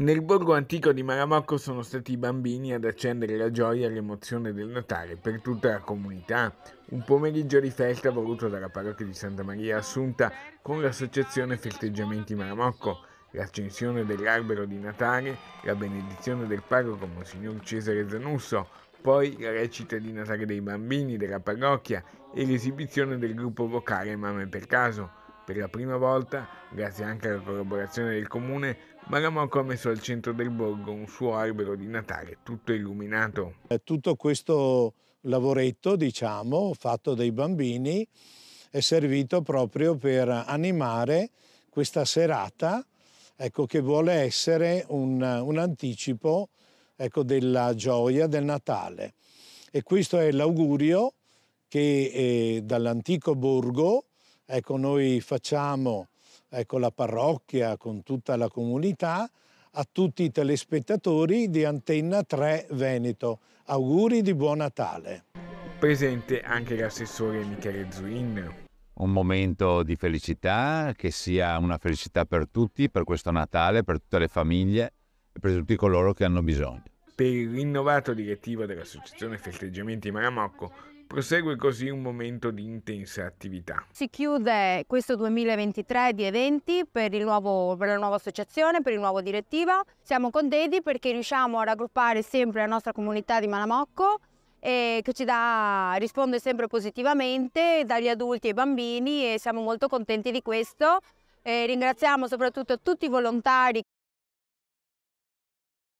Nel borgo antico di Maramocco sono stati i bambini ad accendere la gioia e l'emozione del Natale per tutta la comunità. Un pomeriggio di festa voluto dalla parrocchia di Santa Maria Assunta con l'associazione Festeggiamenti Maramocco, l'accensione dell'albero di Natale, la benedizione del parroco Monsignor Cesare Zanusso, poi la recita di Natale dei bambini della parrocchia e l'esibizione del gruppo vocale Mame per caso. Per la prima volta, grazie anche alla collaborazione del comune, Malamocco ha messo al centro del borgo un suo albero di Natale tutto illuminato. Eh, tutto questo lavoretto, diciamo, fatto dai bambini, è servito proprio per animare questa serata, ecco, che vuole essere un, un anticipo ecco, della gioia del Natale. E questo è l'augurio che eh, dall'antico borgo ecco, noi facciamo ecco, la parrocchia, con tutta la comunità, a tutti i telespettatori di Antenna 3 Veneto. Auguri di buon Natale. Presente anche l'assessore Michele Zuin. Un momento di felicità, che sia una felicità per tutti, per questo Natale, per tutte le famiglie e per tutti coloro che hanno bisogno per il rinnovato direttivo dell'Associazione Festeggiamenti Maramocco prosegue così un momento di intensa attività. Si chiude questo 2023 di eventi per, nuovo, per la nuova associazione, per il nuovo direttivo. Siamo contenti perché riusciamo a raggruppare sempre la nostra comunità di Malamocco e eh, che ci dà, risponde sempre positivamente dagli adulti ai bambini e siamo molto contenti di questo. E eh, ringraziamo soprattutto tutti i volontari